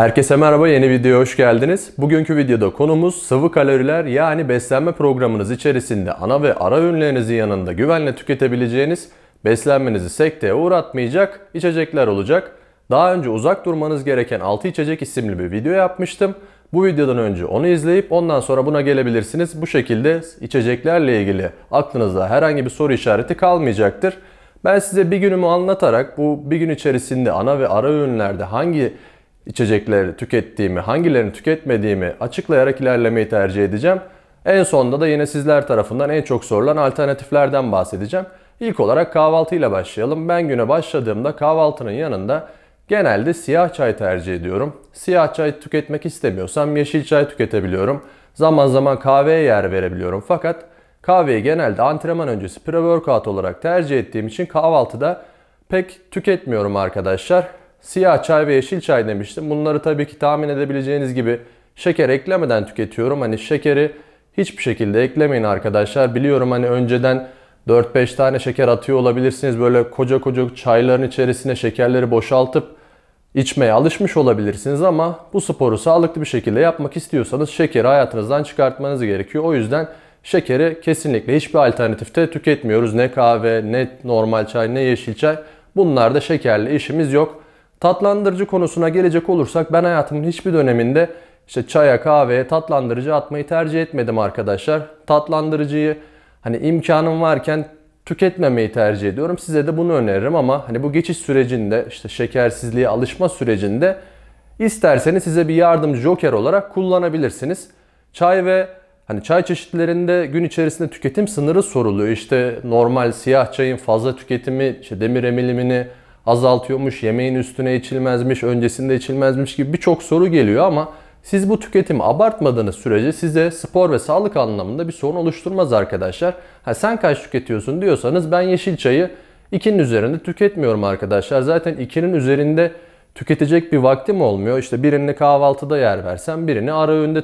Herkese merhaba, yeni videoya hoş geldiniz. Bugünkü videoda konumuz sıvı kaloriler yani beslenme programınız içerisinde ana ve ara öğünlerinizin yanında güvenle tüketebileceğiniz, beslenmenizi sekteye uğratmayacak içecekler olacak. Daha önce uzak durmanız gereken 6 içecek isimli bir video yapmıştım. Bu videodan önce onu izleyip ondan sonra buna gelebilirsiniz. Bu şekilde içeceklerle ilgili aklınızda herhangi bir soru işareti kalmayacaktır. Ben size bir günümü anlatarak bu bir gün içerisinde ana ve ara öğünlerde hangi içecekleri tükettiğimi, hangilerini tüketmediğimi açıklayarak ilerlemeyi tercih edeceğim. En sonunda da yine sizler tarafından en çok sorulan alternatiflerden bahsedeceğim. İlk olarak kahvaltıyla başlayalım. Ben güne başladığımda kahvaltının yanında genelde siyah çay tercih ediyorum. Siyah çay tüketmek istemiyorsam yeşil çay tüketebiliyorum. Zaman zaman kahveye yer verebiliyorum. Fakat kahveyi genelde antrenman öncesi pre-workout olarak tercih ettiğim için kahvaltıda pek tüketmiyorum arkadaşlar siyah çay ve yeşil çay demiştim. Bunları tabii ki tahmin edebileceğiniz gibi şeker eklemeden tüketiyorum. Hani şekeri hiçbir şekilde eklemeyin arkadaşlar. Biliyorum hani önceden 4-5 tane şeker atıyor olabilirsiniz. Böyle koca koca çayların içerisine şekerleri boşaltıp içmeye alışmış olabilirsiniz ama bu sporu sağlıklı bir şekilde yapmak istiyorsanız şekeri hayatınızdan çıkartmanız gerekiyor. O yüzden şekeri kesinlikle hiçbir alternatifte tüketmiyoruz. Ne kahve, ne normal çay, ne yeşil çay. Bunlarda şekerli işimiz yok. Tatlandırıcı konusuna gelecek olursak ben hayatımın hiçbir döneminde işte çaya, kahveye tatlandırıcı atmayı tercih etmedim arkadaşlar. Tatlandırıcıyı hani imkanım varken tüketmemeyi tercih ediyorum. Size de bunu öneririm ama hani bu geçiş sürecinde işte şekersizliğe alışma sürecinde isterseniz size bir yardımcı joker olarak kullanabilirsiniz. Çay ve hani çay çeşitlerinde gün içerisinde tüketim sınırı soruluyor. İşte normal siyah çayın fazla tüketimi, işte demir emilimini, azaltıyormuş, yemeğin üstüne içilmezmiş, öncesinde içilmezmiş gibi birçok soru geliyor ama siz bu tüketimi abartmadığınız sürece size spor ve sağlık anlamında bir sorun oluşturmaz arkadaşlar. Ha sen kaç tüketiyorsun diyorsanız ben yeşil çayı 2'nin üzerinde tüketmiyorum arkadaşlar. Zaten 2'nin üzerinde tüketecek bir vaktim olmuyor. İşte birini kahvaltıda yer versem birini ara öğünde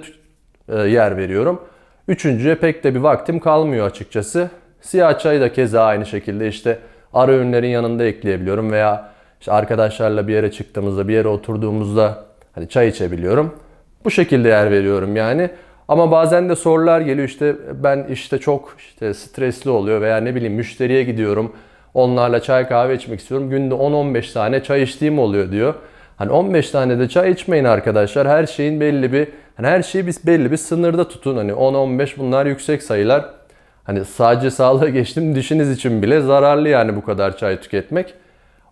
e, yer veriyorum. Üçüncüye pek de bir vaktim kalmıyor açıkçası. Siyah çayı da keza aynı şekilde işte ara öğünlerin yanında ekleyebiliyorum veya işte arkadaşlarla bir yere çıktığımızda, bir yere oturduğumuzda hani çay içebiliyorum. Bu şekilde yer veriyorum yani. Ama bazen de sorular geliyor işte ben işte çok işte stresli oluyor veya ne bileyim müşteriye gidiyorum. Onlarla çay kahve içmek istiyorum. Günde 10-15 tane çay içtiğim oluyor diyor. Hani 15 tane de çay içmeyin arkadaşlar. Her şeyin belli bir hani her şeyi biz belli bir sınırda tutun. Hani 10-15 bunlar yüksek sayılar. Hani sadece sağlığa geçtim dişiniz için bile zararlı yani bu kadar çay tüketmek.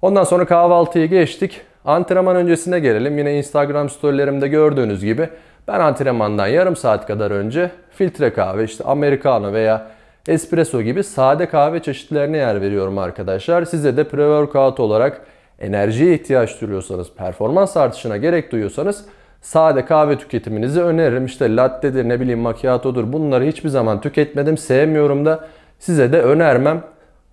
Ondan sonra kahvaltıyı geçtik. Antrenman öncesine gelelim. Yine Instagram storylerimde gördüğünüz gibi ben antrenmandan yarım saat kadar önce filtre kahve işte americano veya espresso gibi sade kahve çeşitlerine yer veriyorum arkadaşlar. Size de pre-workout olarak enerjiye ihtiyaç duyuyorsanız, performans artışına gerek duyuyorsanız Sade kahve tüketiminizi öneririm. İşte lattedir, ne bileyim macchiato'dur. Bunları hiçbir zaman tüketmedim. Sevmiyorum da size de önermem.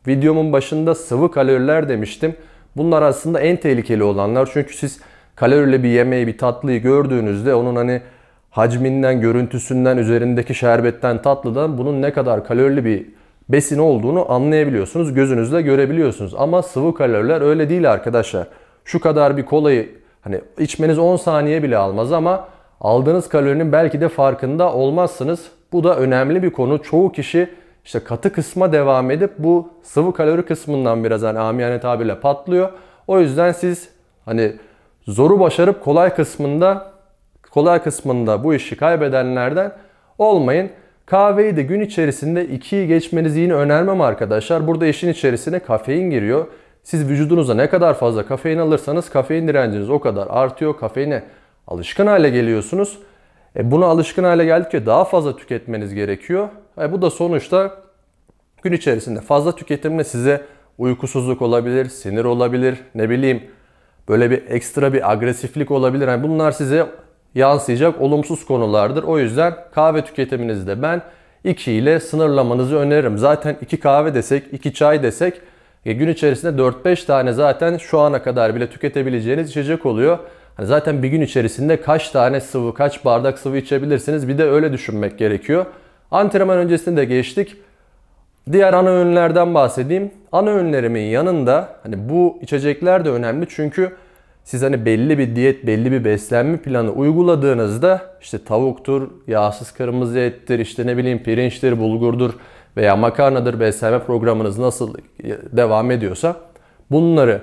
Videomun başında sıvı kaloriler demiştim. Bunlar aslında en tehlikeli olanlar. Çünkü siz kalorili bir yemeği, bir tatlıyı gördüğünüzde onun hani hacminden, görüntüsünden, üzerindeki şerbetten, tatlıdan bunun ne kadar kalorili bir besin olduğunu anlayabiliyorsunuz. Gözünüzle görebiliyorsunuz. Ama sıvı kaloriler öyle değil arkadaşlar. Şu kadar bir kolayı Hani içmeniz 10 saniye bile almaz ama aldığınız kalorinin belki de farkında olmazsınız. Bu da önemli bir konu. Çoğu kişi işte katı kısma devam edip bu sıvı kalori kısmından biraz hani amiyane tabirle patlıyor. O yüzden siz hani zoru başarıp kolay kısmında kolay kısmında bu işi kaybedenlerden olmayın. Kahveyi de gün içerisinde 2'yi geçmenizi yine önermem arkadaşlar. Burada işin içerisine kafein giriyor. Siz vücudunuza ne kadar fazla kafein alırsanız kafein direnciniz o kadar artıyor. Kafeine alışkın hale geliyorsunuz. E buna alışkın hale geldikçe daha fazla tüketmeniz gerekiyor. E bu da sonuçta gün içerisinde fazla tüketimle size uykusuzluk olabilir, sinir olabilir, ne bileyim böyle bir ekstra bir agresiflik olabilir. Yani bunlar size yansıyacak olumsuz konulardır. O yüzden kahve tüketiminizi de ben 2 ile sınırlamanızı öneririm. Zaten 2 kahve desek, 2 çay desek e, gün içerisinde 4-5 tane zaten şu ana kadar bile tüketebileceğiniz içecek oluyor. Hani zaten bir gün içerisinde kaç tane sıvı, kaç bardak sıvı içebilirsiniz bir de öyle düşünmek gerekiyor. Antrenman öncesinde geçtik. Diğer ana öğünlerden bahsedeyim. Ana öğünlerimin yanında hani bu içecekler de önemli çünkü siz hani belli bir diyet, belli bir beslenme planı uyguladığınızda işte tavuktur, yağsız kırmızı ettir, işte ne bileyim pirinçtir, bulgurdur veya makarnadır beslenme programınız nasıl devam ediyorsa bunları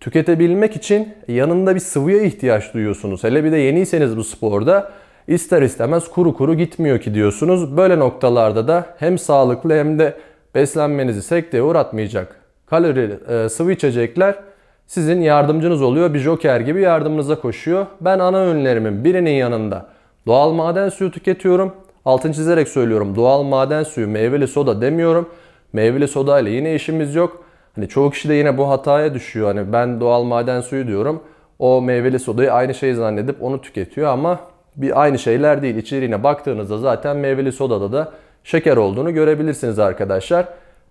tüketebilmek için yanında bir sıvıya ihtiyaç duyuyorsunuz. Hele bir de yeniyseniz bu sporda ister istemez kuru kuru gitmiyor ki diyorsunuz. Böyle noktalarda da hem sağlıklı hem de beslenmenizi sekteye uğratmayacak kalori e, sıvı içecekler sizin yardımcınız oluyor. Bir joker gibi yardımınıza koşuyor. Ben ana önlerimin birinin yanında doğal maden suyu tüketiyorum. Altın çizerek söylüyorum doğal maden suyu meyveli soda demiyorum. Meyveli soda ile yine işimiz yok. Hani çoğu kişi de yine bu hataya düşüyor. Hani ben doğal maden suyu diyorum. O meyveli sodayı aynı şey zannedip onu tüketiyor ama bir aynı şeyler değil. İçeriğine baktığınızda zaten meyveli sodada da şeker olduğunu görebilirsiniz arkadaşlar.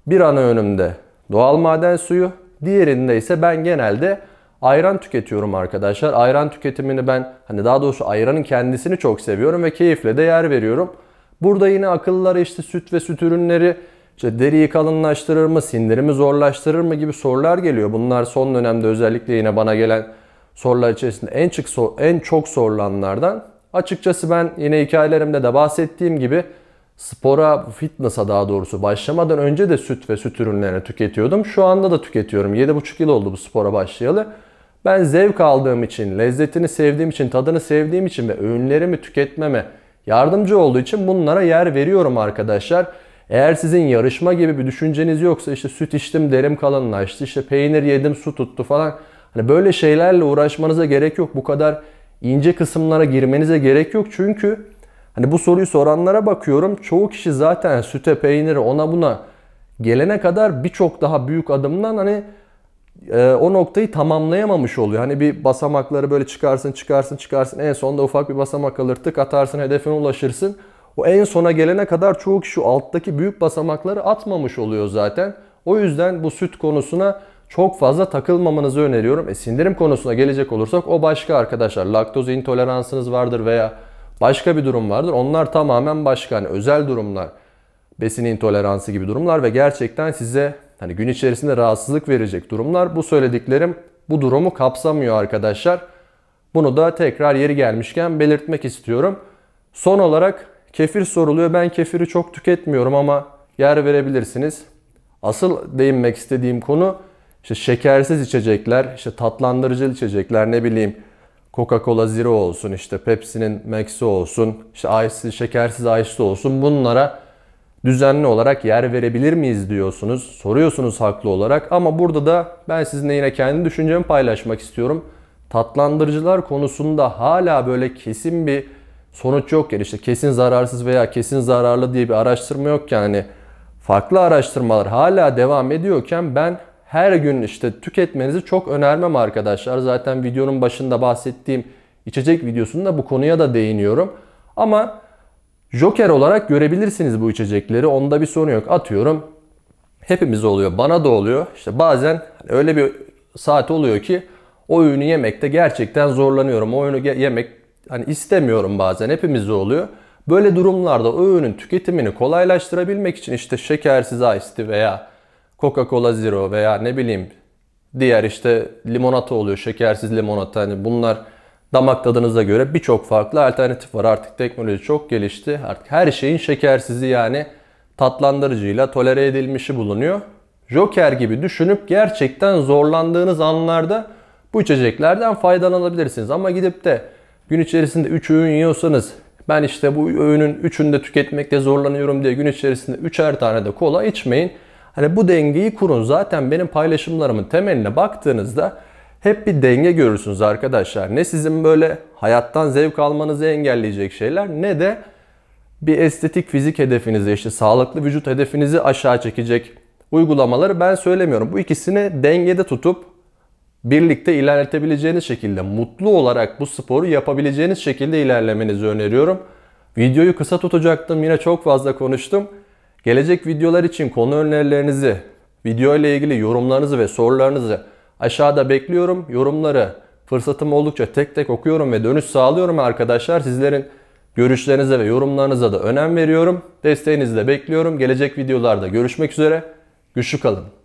Bir ana önümde doğal maden suyu, diğerinde ise ben genelde ayran tüketiyorum arkadaşlar. Ayran tüketimini ben hani daha doğrusu ayranın kendisini çok seviyorum ve keyifle de yer veriyorum. Burada yine akıllar işte süt ve süt ürünleri işte deriyi kalınlaştırır mı, sindirimi zorlaştırır mı gibi sorular geliyor. Bunlar son dönemde özellikle yine bana gelen sorular içerisinde en, çık, en çok sorulanlardan. Açıkçası ben yine hikayelerimde de bahsettiğim gibi spora, fitness'a daha doğrusu başlamadan önce de süt ve süt ürünlerini tüketiyordum. Şu anda da tüketiyorum. 7,5 yıl oldu bu spora başlayalı. Ben zevk aldığım için, lezzetini sevdiğim için, tadını sevdiğim için ve öğünlerimi tüketmeme yardımcı olduğu için bunlara yer veriyorum arkadaşlar. Eğer sizin yarışma gibi bir düşünceniz yoksa işte süt içtim derim kalınlaştı, işte peynir yedim su tuttu falan. Hani böyle şeylerle uğraşmanıza gerek yok. Bu kadar ince kısımlara girmenize gerek yok. Çünkü hani bu soruyu soranlara bakıyorum. Çoğu kişi zaten süte, peyniri ona buna gelene kadar birçok daha büyük adımdan hani e, o noktayı tamamlayamamış oluyor. Hani bir basamakları böyle çıkarsın çıkarsın çıkarsın en sonunda ufak bir basamak kalır tık atarsın hedefine ulaşırsın. O en sona gelene kadar çoğu kişi alttaki büyük basamakları atmamış oluyor zaten. O yüzden bu süt konusuna çok fazla takılmamanızı öneriyorum. E, sindirim konusuna gelecek olursak o başka arkadaşlar. Laktoz intoleransınız vardır veya başka bir durum vardır. Onlar tamamen başka hani özel durumlar. Besin intoleransı gibi durumlar ve gerçekten size hani gün içerisinde rahatsızlık verecek durumlar. Bu söylediklerim bu durumu kapsamıyor arkadaşlar. Bunu da tekrar yeri gelmişken belirtmek istiyorum. Son olarak kefir soruluyor. Ben kefiri çok tüketmiyorum ama yer verebilirsiniz. Asıl değinmek istediğim konu işte şekersiz içecekler, işte tatlandırıcı içecekler ne bileyim Coca-Cola Zero olsun, işte Pepsi'nin Max'i olsun, işte ice, şekersiz ice'lı olsun bunlara düzenli olarak yer verebilir miyiz diyorsunuz. Soruyorsunuz haklı olarak ama burada da ben sizinle yine kendi düşüncemi paylaşmak istiyorum. Tatlandırıcılar konusunda hala böyle kesin bir sonuç yokken işte kesin zararsız veya kesin zararlı diye bir araştırma yok yani farklı araştırmalar hala devam ediyorken ben her gün işte tüketmenizi çok önermem arkadaşlar. Zaten videonun başında bahsettiğim içecek videosunda bu konuya da değiniyorum. Ama Joker olarak görebilirsiniz bu içecekleri. Onda bir sorun yok. Atıyorum hepimiz oluyor. Bana da oluyor. İşte bazen hani öyle bir saat oluyor ki o öğünü yemekte gerçekten zorlanıyorum. O öğünü yemek hani istemiyorum bazen. Hepimizde oluyor. Böyle durumlarda o öğünün tüketimini kolaylaştırabilmek için işte şekersiz ice veya Coca-Cola Zero veya ne bileyim diğer işte limonata oluyor. Şekersiz limonata hani bunlar damak tadınıza göre birçok farklı alternatif var. Artık teknoloji çok gelişti. Artık her şeyin şekersizi yani tatlandırıcıyla tolere edilmişi bulunuyor. Joker gibi düşünüp gerçekten zorlandığınız anlarda bu içeceklerden faydalanabilirsiniz. Ama gidip de gün içerisinde 3 öğün yiyorsanız ben işte bu öğünün 3'ünü de tüketmekte zorlanıyorum diye gün içerisinde 3'er tane de kola içmeyin. Hani bu dengeyi kurun. Zaten benim paylaşımlarımın temeline baktığınızda hep bir denge görürsünüz arkadaşlar. Ne sizin böyle hayattan zevk almanızı engelleyecek şeyler ne de bir estetik fizik hedefinizi işte sağlıklı vücut hedefinizi aşağı çekecek uygulamaları ben söylemiyorum. Bu ikisini dengede tutup birlikte ilerletebileceğiniz şekilde mutlu olarak bu sporu yapabileceğiniz şekilde ilerlemenizi öneriyorum. Videoyu kısa tutacaktım yine çok fazla konuştum. Gelecek videolar için konu önerilerinizi, video ile ilgili yorumlarınızı ve sorularınızı Aşağıda bekliyorum yorumları. Fırsatım oldukça tek tek okuyorum ve dönüş sağlıyorum arkadaşlar. Sizlerin görüşlerinize ve yorumlarınıza da önem veriyorum. Desteğinizi de bekliyorum. Gelecek videolarda görüşmek üzere. Güçlü kalın.